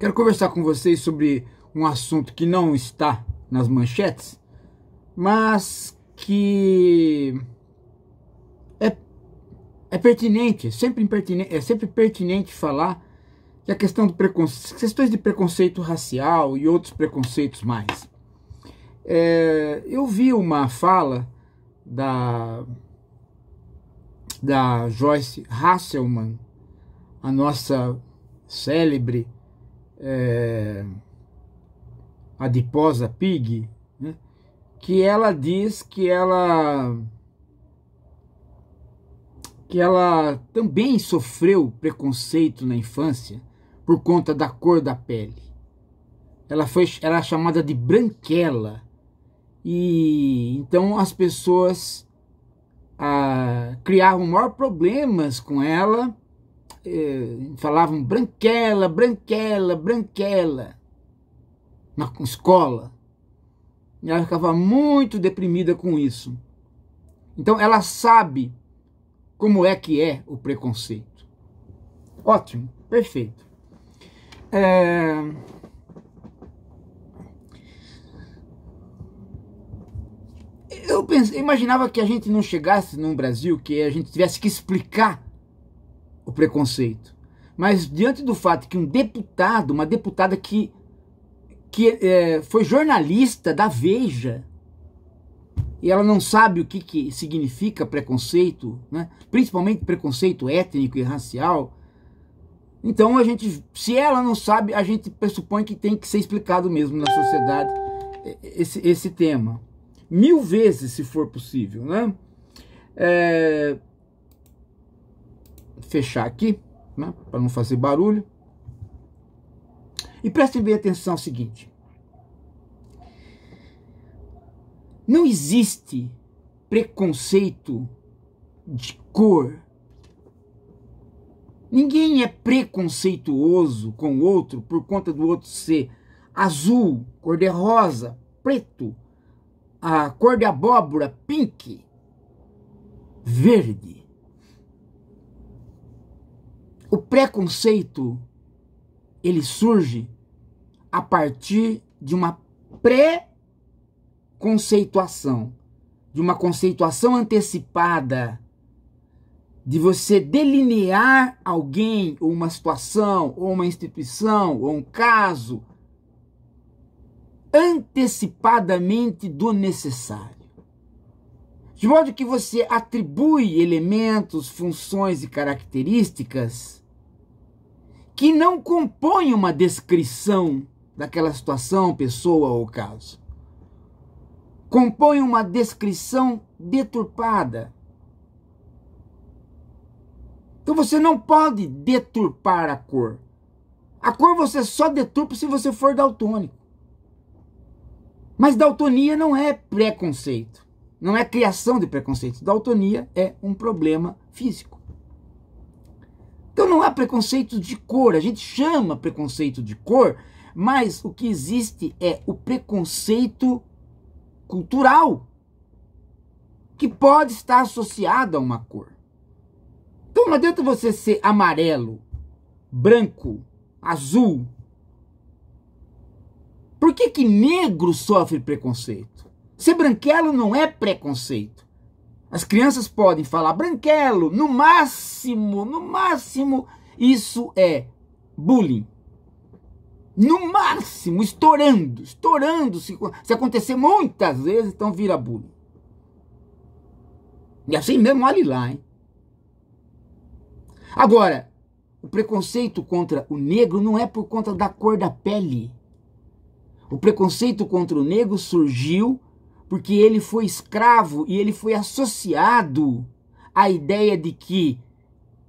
Quero conversar com vocês sobre um assunto que não está nas manchetes, mas que é, é pertinente, é sempre impertinente é sempre pertinente falar que a questão do preconceito, questões de preconceito racial e outros preconceitos mais. É, eu vi uma fala da da Joyce Hasselman, a nossa célebre é, adiposa pig, né, que ela diz que ela que ela também sofreu preconceito na infância por conta da cor da pele. Ela foi era é chamada de branquela. E então as pessoas a ah, criavam maior problemas com ela eh, falavam branquela, branquela, branquela na escola. E ela ficava muito deprimida com isso. Então ela sabe como é que é o preconceito. Ótimo, perfeito. É... Eu pensei, imaginava que a gente não chegasse no Brasil que a gente tivesse que explicar o preconceito. Mas diante do fato que um deputado, uma deputada que, que é, foi jornalista da Veja, e ela não sabe o que, que significa preconceito, né? principalmente preconceito étnico e racial, então a gente, se ela não sabe, a gente pressupõe que tem que ser explicado mesmo na sociedade esse, esse tema. Mil vezes, se for possível, né? É, fechar aqui, né, para não fazer barulho. E prestem bem atenção ao seguinte: não existe preconceito de cor. Ninguém é preconceituoso com o outro por conta do outro ser azul, cor de rosa, preto, a cor de abóbora, pink, verde. O preconceito ele surge a partir de uma pré-conceituação, de uma conceituação antecipada, de você delinear alguém ou uma situação ou uma instituição ou um caso antecipadamente do necessário. De modo que você atribui elementos, funções e características que não compõe uma descrição daquela situação, pessoa ou caso. Compõe uma descrição deturpada. Então você não pode deturpar a cor. A cor você só deturpa se você for daltônico. Mas daltonia não é preconceito. Não é criação de preconceito. Daltonia é um problema físico. Então não há preconceito de cor. A gente chama preconceito de cor, mas o que existe é o preconceito cultural que pode estar associado a uma cor. Então não adianta você ser amarelo, branco, azul. Por que que negro sofre preconceito? Ser branquelo não é preconceito. As crianças podem falar branquelo, no máximo, no máximo, isso é bullying. No máximo, estourando, estourando. Se, se acontecer muitas vezes, então vira bullying. E assim mesmo olha lá, hein? Agora, o preconceito contra o negro não é por conta da cor da pele. O preconceito contra o negro surgiu porque ele foi escravo e ele foi associado à ideia de que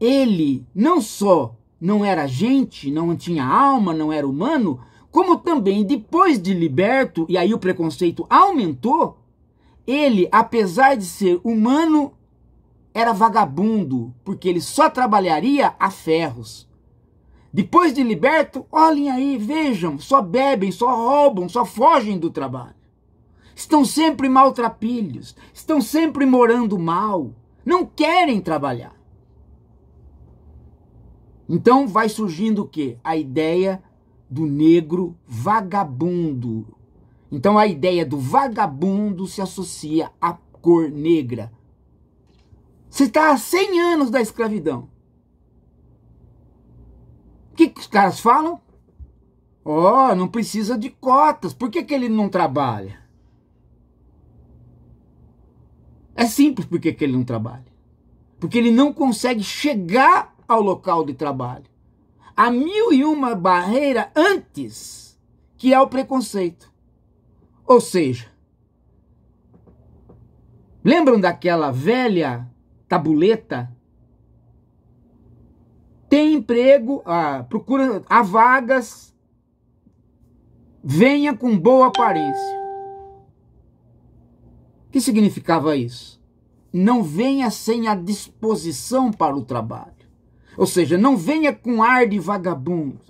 ele não só não era gente, não tinha alma, não era humano, como também depois de liberto, e aí o preconceito aumentou, ele, apesar de ser humano, era vagabundo, porque ele só trabalharia a ferros. Depois de liberto, olhem aí, vejam, só bebem, só roubam, só fogem do trabalho estão sempre maltrapilhos, estão sempre morando mal, não querem trabalhar. Então vai surgindo o quê? A ideia do negro vagabundo. Então a ideia do vagabundo se associa à cor negra. Você está há 100 anos da escravidão. O que, que os caras falam? Ó, oh, não precisa de cotas. Por que, que ele não trabalha? É simples porque que ele não trabalha. Porque ele não consegue chegar ao local de trabalho. Há mil e uma barreira antes, que é o preconceito. Ou seja, lembram daquela velha tabuleta? Tem emprego, ah, procura, há vagas, venha com boa aparência que significava isso? Não venha sem a disposição para o trabalho. Ou seja, não venha com ar de vagabundo.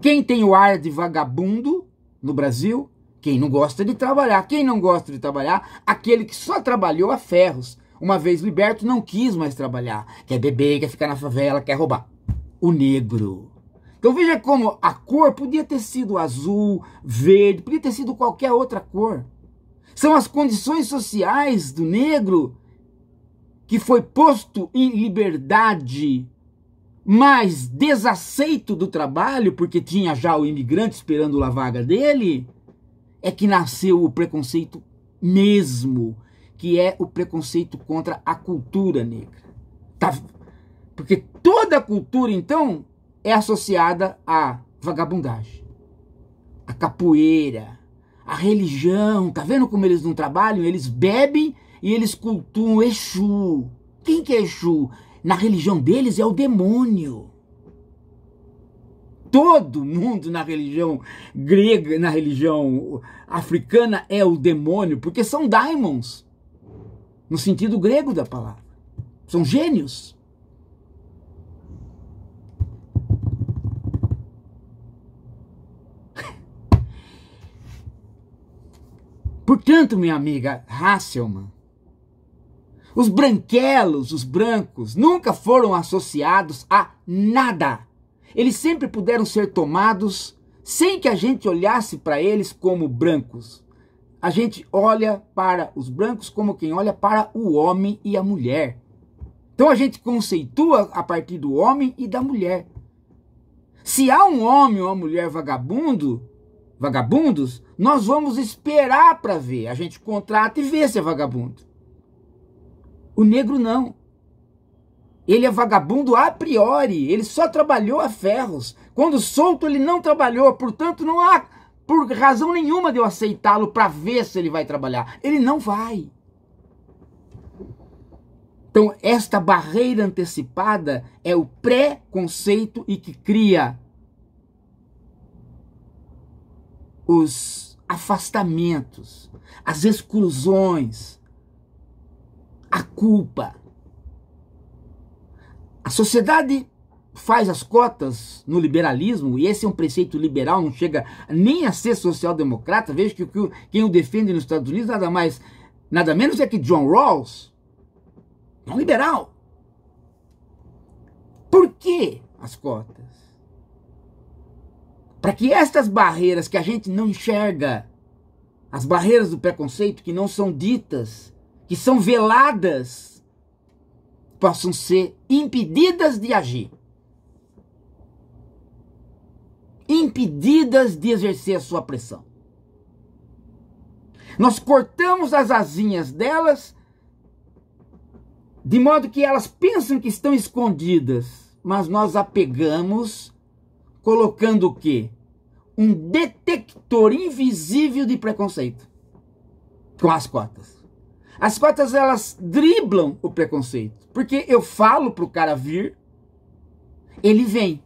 Quem tem o ar de vagabundo no Brasil? Quem não gosta de trabalhar. Quem não gosta de trabalhar? Aquele que só trabalhou a ferros. Uma vez liberto, não quis mais trabalhar. Quer beber, quer ficar na favela, quer roubar. O negro. Então veja como a cor podia ter sido azul, verde, podia ter sido qualquer outra cor. São as condições sociais do negro que foi posto em liberdade, mas desaceito do trabalho, porque tinha já o imigrante esperando a vaga dele, é que nasceu o preconceito mesmo, que é o preconceito contra a cultura negra. Tá? Porque toda cultura, então, é associada à vagabundagem, à capoeira, a religião. Tá vendo como eles não trabalham? Eles bebem e eles cultuam Exu. Quem que é Exu? Na religião deles é o demônio. Todo mundo na religião grega, na religião africana é o demônio, porque são daimons, no sentido grego da palavra. São gênios. Portanto, minha amiga Hasselmann, os branquelos, os brancos, nunca foram associados a nada. Eles sempre puderam ser tomados sem que a gente olhasse para eles como brancos. A gente olha para os brancos como quem olha para o homem e a mulher. Então a gente conceitua a partir do homem e da mulher. Se há um homem ou uma mulher vagabundo, vagabundos, nós vamos esperar para ver. A gente contrata e vê se é vagabundo. O negro não. Ele é vagabundo a priori, ele só trabalhou a ferros. Quando solto, ele não trabalhou, portanto, não há por razão nenhuma de eu aceitá-lo para ver se ele vai trabalhar. Ele não vai. Então, esta barreira antecipada é o pré-conceito e que cria os afastamentos, as exclusões, a culpa. A sociedade faz as cotas no liberalismo, e esse é um preceito liberal, não chega nem a ser social-democrata. Veja que quem o defende nos Estados Unidos nada mais, nada menos é que John Rawls, um liberal. Por que as cotas? Para que estas barreiras que a gente não enxerga, as barreiras do preconceito que não são ditas, que são veladas, possam ser impedidas de agir. Impedidas de exercer a sua pressão. Nós cortamos as asinhas delas, de modo que elas pensam que estão escondidas, mas nós apegamos colocando o quê? Um detector invisível de preconceito com as cotas. As cotas elas driblam o preconceito, porque eu falo pro cara vir, ele vem.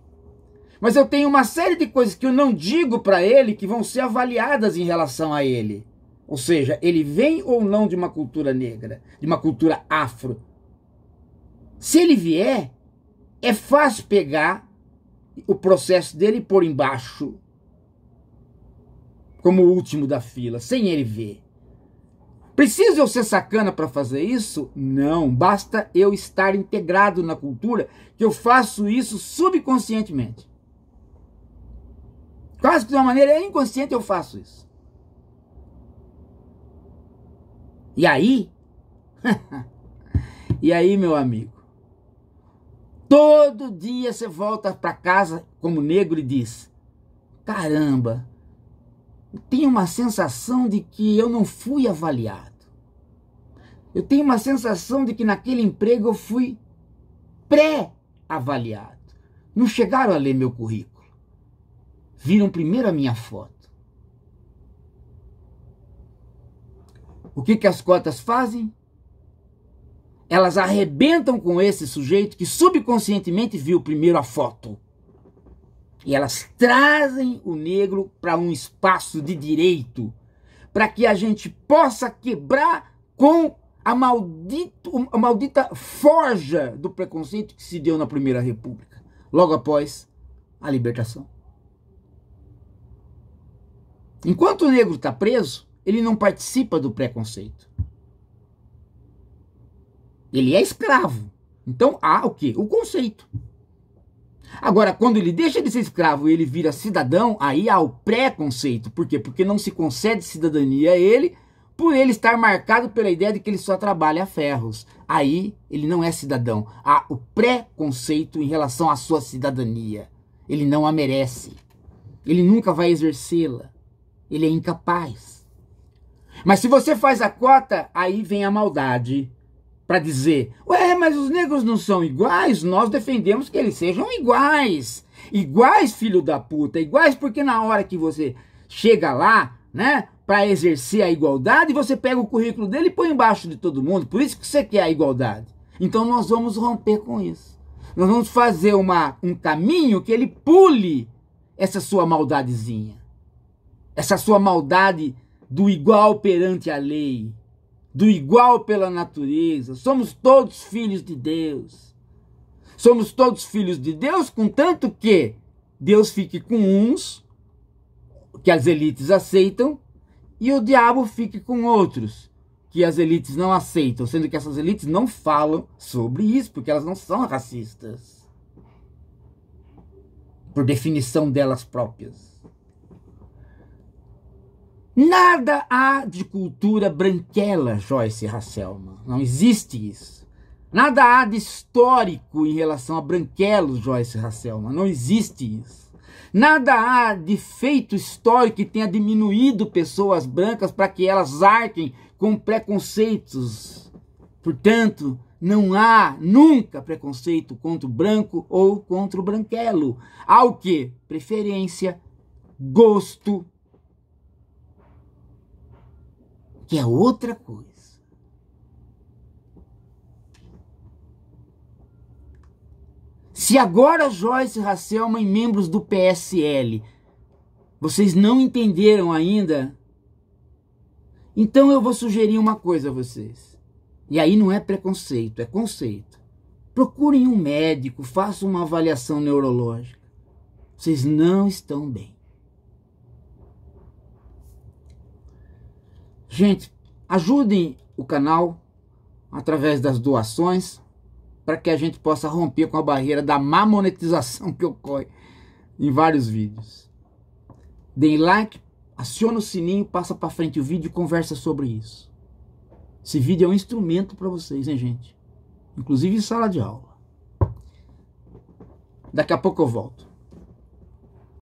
Mas eu tenho uma série de coisas que eu não digo para ele que vão ser avaliadas em relação a ele. Ou seja, ele vem ou não de uma cultura negra, de uma cultura afro. Se ele vier, é fácil pegar o processo dele por embaixo, como o último da fila, sem ele ver. Preciso eu ser sacana para fazer isso? Não, basta eu estar integrado na cultura que eu faço isso subconscientemente. Quase que de uma maneira inconsciente eu faço isso. E aí? e aí, meu amigo? Todo dia você volta para casa como negro e diz: caramba, tenho uma sensação de que eu não fui avaliado. Eu tenho uma sensação de que naquele emprego eu fui pré-avaliado. Não chegaram a ler meu currículo. Viram primeiro a minha foto. O que, que as cotas fazem? elas arrebentam com esse sujeito que subconscientemente viu primeiro a foto. E elas trazem o negro para um espaço de direito, para que a gente possa quebrar com a, maldito, a maldita forja do preconceito que se deu na Primeira República, logo após a libertação. Enquanto o negro está preso, ele não participa do preconceito. Ele é escravo. Então há o que? O conceito. Agora, quando ele deixa de ser escravo e ele vira cidadão, aí há o preconceito. Por quê? Porque não se concede cidadania a ele por ele estar marcado pela ideia de que ele só trabalha a ferros. Aí ele não é cidadão. Há o preconceito em relação à sua cidadania. Ele não a merece. Ele nunca vai exercê-la. Ele é incapaz. Mas se você faz a cota, aí vem a maldade para dizer: ué, mas os negros não são iguais, nós defendemos que eles sejam iguais. Iguais, filho da puta, iguais, porque na hora que você chega lá, né, para exercer a igualdade, você pega o currículo dele e põe embaixo de todo mundo. Por isso que você quer a igualdade. Então nós vamos romper com isso. Nós vamos fazer uma, um caminho que ele pule essa sua maldadezinha. Essa sua maldade do igual perante a lei do igual pela natureza. Somos todos filhos de Deus. Somos todos filhos de Deus, contanto que Deus fique com uns, que as elites aceitam, e o diabo fique com outros, que as elites não aceitam, sendo que essas elites não falam sobre isso, porque elas não são racistas. Por definição delas próprias. Nada há de cultura branquela, Joyce Hasselman. Não existe isso. Nada há de histórico em relação a branquelo, Joyce Hasselman. Não existe isso. Nada há de feito histórico que tenha diminuído pessoas brancas para que elas arquem com preconceitos. Portanto, não há nunca preconceito contra o branco ou contra o branquelo. Há o que? Preferência, gosto, que é outra coisa. Se agora Joyce Hasselman e membros do PSL vocês não entenderam ainda, então eu vou sugerir uma coisa a vocês. E aí não é preconceito, é conceito. Procurem um médico, façam uma avaliação neurológica. Vocês não estão bem. Gente, ajudem o canal através das doações para que a gente possa romper com a barreira da má monetização que ocorre em vários vídeos. Deem like, aciona o sininho, passa para frente o vídeo e conversa sobre isso. Esse vídeo é um instrumento para vocês, hein, gente? Inclusive em sala de aula. Daqui a pouco eu volto.